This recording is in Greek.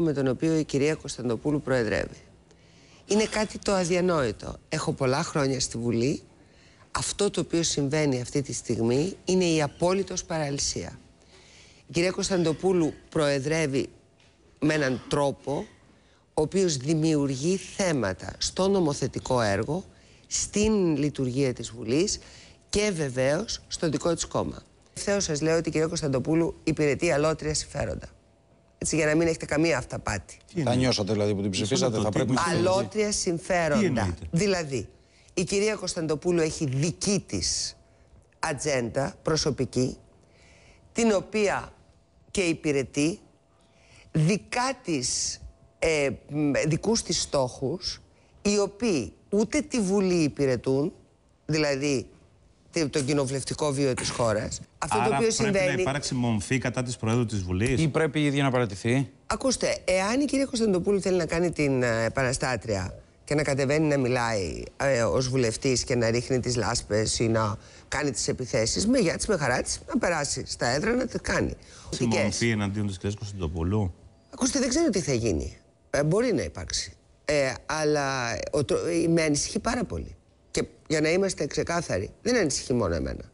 με τον οποίο η κυρία Κωνσταντοπούλου προεδρεύει. Είναι κάτι το αδιανόητο. Έχω πολλά χρόνια στη Βουλή. Αυτό το οποίο συμβαίνει αυτή τη στιγμή είναι η απόλυτος παραλυσία. Η κυρία Κωνσταντοπούλου προεδρεύει με έναν τρόπο ο οποίος δημιουργεί θέματα στο νομοθετικό έργο, στην λειτουργία της Βουλής και βεβαίως στο δικό της κόμμα. Ευθέως σας λέω ότι η κυρία Κωνσταντοπούλου υπηρετεί αλότρια συμφέροντα. Έτσι, για να μην έχετε καμία αυταπάτη. Τα νιώσατε δηλαδή που την ψηφίσατε, θα πρέπει να Αλότρια συμφέροντα. Δηλαδή, η κυρία Κωνσταντοπούλου έχει δική της ατζέντα προσωπική, την οποία και υπηρετεί, δικά της, ε, δικούς της στόχους, οι οποίοι ούτε τη Βουλή υπηρετούν, δηλαδή τον κοινοβουλευτικό βίο της χώρας. Αυτό Άρα το οποίο συμβαίνει. Πρέπει να υπάρξει μομφή κατά της Προέδρου της Βουλής. Ή πρέπει η ίδια να παρατηθεί. Ακούστε, εάν η κυρία Κωνσταντοπούλου θέλει να κάνει την ε, επαναστάτρια και να κατεβαίνει να μιλάει ε, ως βουλευτής και να ρίχνει τις λάσπες ή να κάνει τις επιθέσεις, με γεια της, με χαρά της, να περάσει στα έδρα να τα κάνει. Η μορφή εναντίον της κυρίας Κωνσταντοπούλου. Ακούστε, δεν ξέρω τι θα γίνει. Ε, μπορεί να υπάρξει. Ε, αλλά ο, ε, με ανησυχεί πάρα πολύ. Και για να είμαστε ξεκάθαροι, δεν ανησυχεί μόνο εμένα.